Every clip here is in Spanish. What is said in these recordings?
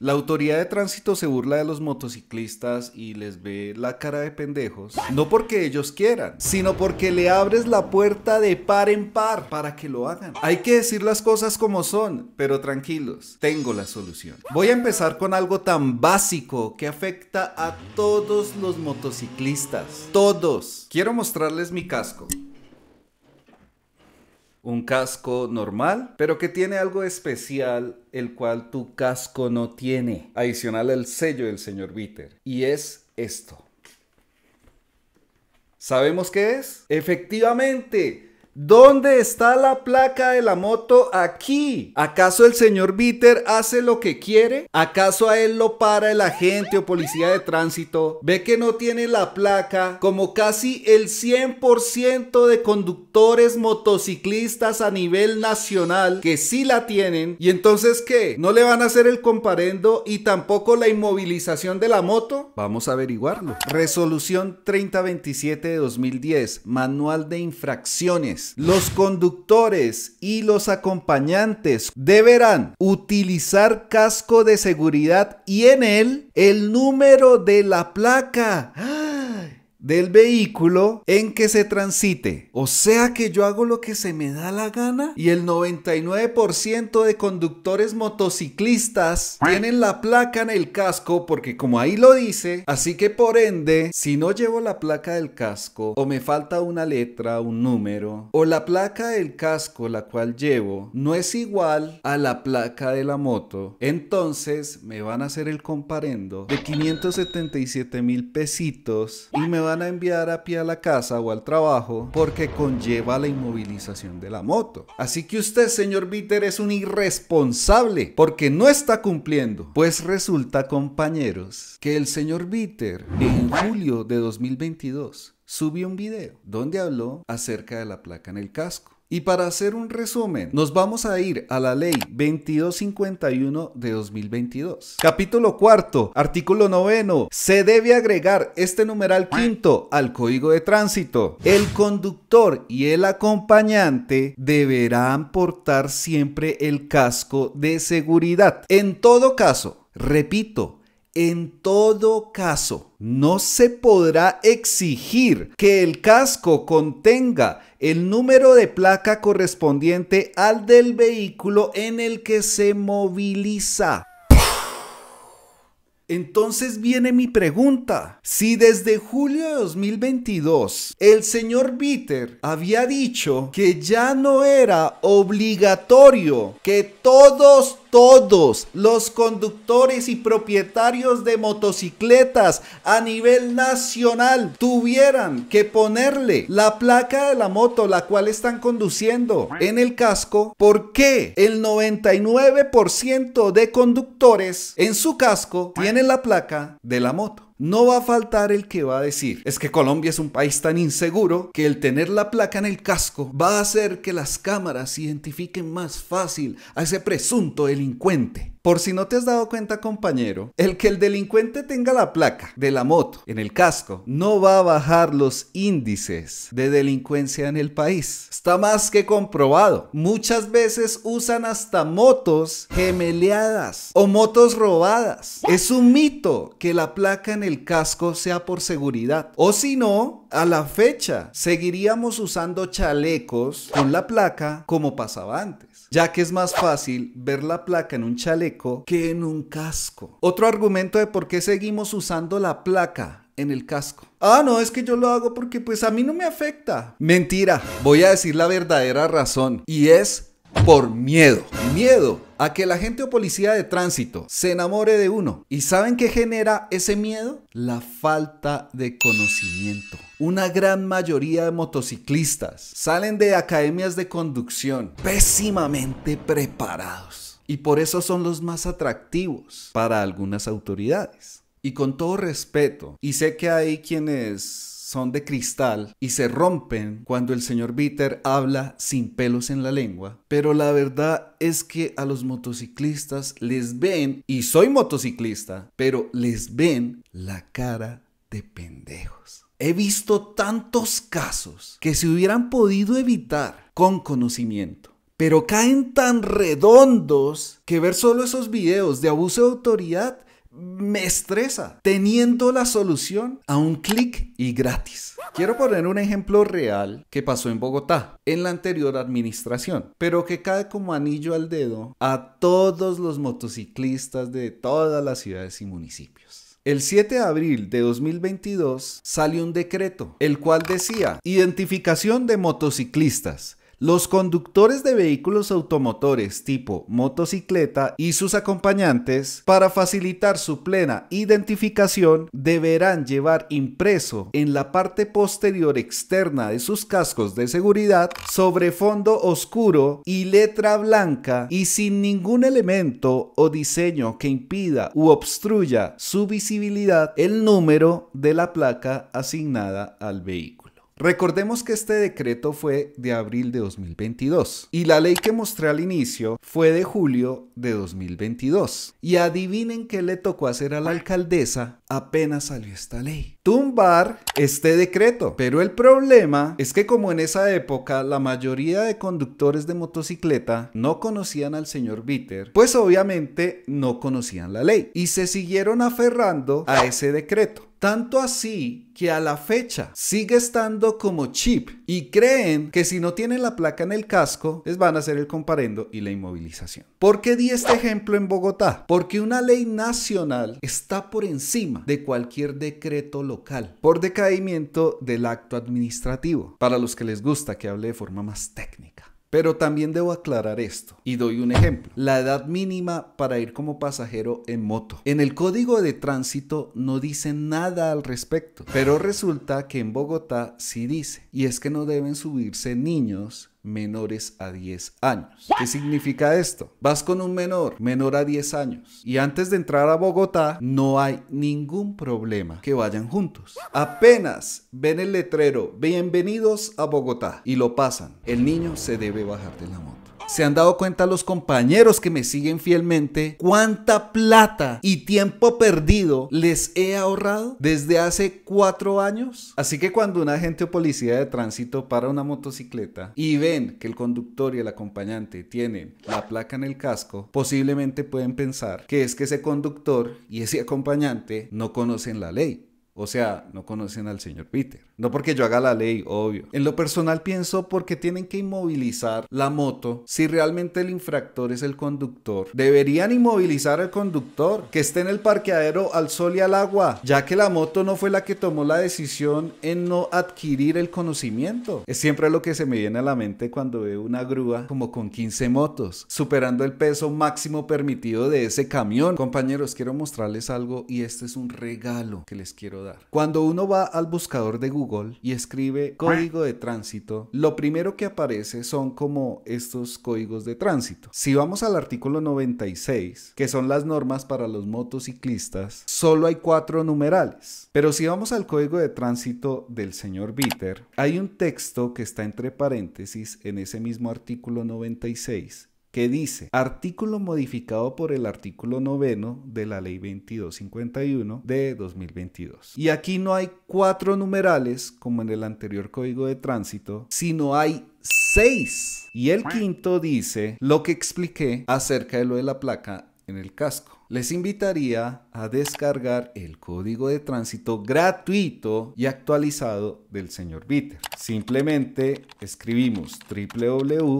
La autoridad de tránsito se burla de los motociclistas y les ve la cara de pendejos, no porque ellos quieran, sino porque le abres la puerta de par en par para que lo hagan. Hay que decir las cosas como son, pero tranquilos, tengo la solución. Voy a empezar con algo tan básico que afecta a todos los motociclistas, todos. Quiero mostrarles mi casco un casco normal, pero que tiene algo especial el cual tu casco no tiene, adicional al sello del señor Bitter, y es esto. ¿Sabemos qué es? Efectivamente, ¿Dónde está la placa de la moto aquí? ¿Acaso el señor Bitter hace lo que quiere? ¿Acaso a él lo para el agente o policía de tránsito? Ve que no tiene la placa, como casi el 100% de conductores motociclistas a nivel nacional que sí la tienen. ¿Y entonces qué? ¿No le van a hacer el comparendo y tampoco la inmovilización de la moto? Vamos a averiguarlo. Resolución 3027 de 2010, Manual de Infracciones los conductores y los acompañantes deberán utilizar casco de seguridad y en él el número de la placa. ¡Ah! del vehículo en que se transite. O sea que yo hago lo que se me da la gana y el 99% de conductores motociclistas tienen la placa en el casco porque como ahí lo dice, así que por ende, si no llevo la placa del casco o me falta una letra, un número, o la placa del casco la cual llevo no es igual a la placa de la moto, entonces me van a hacer el comparendo de 577 mil pesitos y me van a enviar a pie a la casa o al trabajo porque conlleva la inmovilización de la moto. Así que usted, señor Bitter, es un irresponsable porque no está cumpliendo. Pues resulta, compañeros, que el señor Bitter en julio de 2022 subió un video donde habló acerca de la placa en el casco. Y para hacer un resumen, nos vamos a ir a la ley 2251 de 2022. Capítulo cuarto, artículo noveno. Se debe agregar este numeral quinto al código de tránsito. El conductor y el acompañante deberán portar siempre el casco de seguridad. En todo caso, repito, en todo caso, no se podrá exigir que el casco contenga el número de placa correspondiente al del vehículo en el que se moviliza. Entonces viene mi pregunta. Si desde julio de 2022 el señor Bitter había dicho que ya no era obligatorio que todos todos los conductores y propietarios de motocicletas a nivel nacional tuvieran que ponerle la placa de la moto la cual están conduciendo en el casco, porque el 99% de conductores en su casco tienen la placa de la moto? No va a faltar el que va a decir, es que Colombia es un país tan inseguro que el tener la placa en el casco va a hacer que las cámaras identifiquen más fácil a ese presunto delincuente. Por si no te has dado cuenta, compañero, el que el delincuente tenga la placa de la moto en el casco no va a bajar los índices de delincuencia en el país. Está más que comprobado. Muchas veces usan hasta motos gemeleadas o motos robadas. Es un mito que la placa en el casco sea por seguridad. O si no, a la fecha seguiríamos usando chalecos con la placa como pasaba antes ya que es más fácil ver la placa en un chaleco que en un casco. Otro argumento de por qué seguimos usando la placa en el casco. Ah, no, es que yo lo hago porque pues a mí no me afecta. Mentira, voy a decir la verdadera razón y es por miedo. Miedo a que la gente o policía de tránsito se enamore de uno. ¿Y saben qué genera ese miedo? La falta de conocimiento. Una gran mayoría de motociclistas salen de academias de conducción pésimamente preparados y por eso son los más atractivos para algunas autoridades. Y con todo respeto, y sé que hay quienes son de cristal y se rompen cuando el señor Bitter habla sin pelos en la lengua. Pero la verdad es que a los motociclistas les ven, y soy motociclista, pero les ven la cara de pendejos. He visto tantos casos que se hubieran podido evitar con conocimiento pero caen tan redondos que ver solo esos videos de abuso de autoridad me estresa, teniendo la solución a un clic y gratis. Quiero poner un ejemplo real que pasó en Bogotá, en la anterior administración, pero que cae como anillo al dedo a todos los motociclistas de todas las ciudades y municipios. El 7 de abril de 2022 salió un decreto, el cual decía identificación de motociclistas los conductores de vehículos automotores tipo motocicleta y sus acompañantes, para facilitar su plena identificación, deberán llevar impreso en la parte posterior externa de sus cascos de seguridad sobre fondo oscuro y letra blanca y sin ningún elemento o diseño que impida u obstruya su visibilidad el número de la placa asignada al vehículo. Recordemos que este decreto fue de abril de 2022 y la ley que mostré al inicio fue de julio de 2022. Y adivinen qué le tocó hacer a la alcaldesa apenas salió esta ley. Tumbar este decreto. Pero el problema es que como en esa época la mayoría de conductores de motocicleta no conocían al señor Bitter, pues obviamente no conocían la ley y se siguieron aferrando a ese decreto. Tanto así que a la fecha sigue estando como chip y creen que si no tienen la placa en el casco les van a hacer el comparendo y la inmovilización. ¿Por qué di este ejemplo en Bogotá? Porque una ley nacional está por encima de cualquier decreto local por decaimiento del acto administrativo, para los que les gusta que hable de forma más técnica. Pero también debo aclarar esto y doy un ejemplo. La edad mínima para ir como pasajero en moto. En el código de tránsito no dice nada al respecto, pero resulta que en Bogotá sí dice. Y es que no deben subirse niños menores a 10 años. ¿Qué significa esto? Vas con un menor, menor a 10 años, y antes de entrar a Bogotá no hay ningún problema que vayan juntos. Apenas ven el letrero, bienvenidos a Bogotá, y lo pasan. El niño se debe bajar del amor se han dado cuenta los compañeros que me siguen fielmente cuánta plata y tiempo perdido les he ahorrado desde hace cuatro años. Así que cuando un agente o policía de tránsito para una motocicleta y ven que el conductor y el acompañante tienen la placa en el casco, posiblemente pueden pensar que es que ese conductor y ese acompañante no conocen la ley. O sea, no conocen al señor Peter. No porque yo haga la ley, obvio. En lo personal pienso porque tienen que inmovilizar la moto si realmente el infractor es el conductor. Deberían inmovilizar al conductor, que esté en el parqueadero al sol y al agua, ya que la moto no fue la que tomó la decisión en no adquirir el conocimiento. Es siempre lo que se me viene a la mente cuando veo una grúa como con 15 motos, superando el peso máximo permitido de ese camión. Compañeros, quiero mostrarles algo y este es un regalo que les quiero dar. Cuando uno va al buscador de Google, y escribe código de tránsito, lo primero que aparece son como estos códigos de tránsito. Si vamos al artículo 96, que son las normas para los motociclistas, solo hay cuatro numerales. Pero si vamos al código de tránsito del señor Bitter, hay un texto que está entre paréntesis en ese mismo artículo 96 que dice, artículo modificado por el artículo noveno de la ley 2251 de 2022. Y aquí no hay cuatro numerales como en el anterior código de tránsito, sino hay seis. Y el quinto dice lo que expliqué acerca de lo de la placa en el casco. Les invitaría a descargar el código de tránsito gratuito y actualizado del señor Bitter. Simplemente escribimos www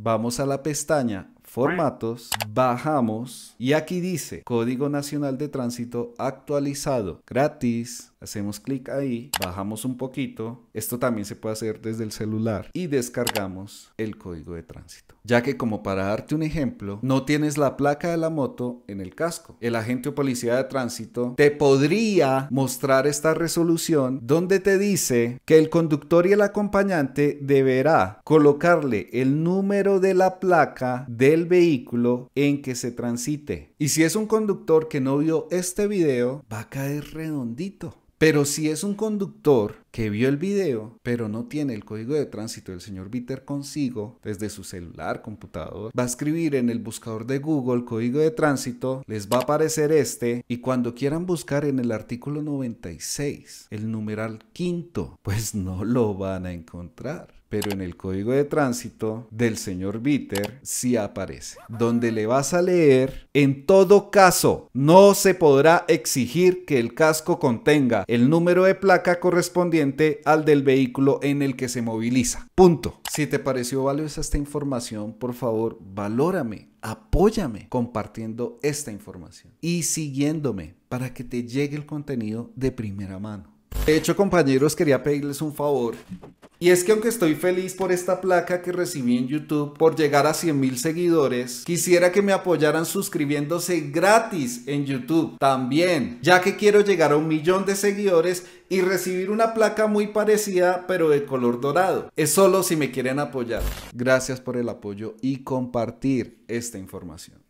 Vamos a la pestaña formatos, bajamos y aquí dice Código Nacional de Tránsito actualizado, gratis, hacemos clic ahí, bajamos un poquito, esto también se puede hacer desde el celular y descargamos el código de tránsito. Ya que como para darte un ejemplo, no tienes la placa de la moto en el casco. El agente o policía de tránsito te podría mostrar esta resolución donde te dice que el conductor y el acompañante deberá colocarle el número de la placa del vehículo en que se transite. Y si es un conductor que no vio este video, va a caer redondito pero si es un conductor que vio el video, pero no tiene el código de tránsito del señor Bitter consigo desde su celular, computador, va a escribir en el buscador de Google código de tránsito, les va a aparecer este y cuando quieran buscar en el artículo 96, el numeral quinto, pues no lo van a encontrar pero en el código de tránsito del señor Bitter sí aparece, donde le vas a leer, en todo caso, no se podrá exigir que el casco contenga el número de placa correspondiente al del vehículo en el que se moviliza. Punto. Si te pareció valiosa esta información, por favor, valórame, apóyame compartiendo esta información y siguiéndome para que te llegue el contenido de primera mano. De hecho, compañeros, quería pedirles un favor. Y es que aunque estoy feliz por esta placa que recibí en YouTube por llegar a 100.000 seguidores, quisiera que me apoyaran suscribiéndose gratis en YouTube también, ya que quiero llegar a un millón de seguidores y recibir una placa muy parecida pero de color dorado. Es solo si me quieren apoyar. Gracias por el apoyo y compartir esta información.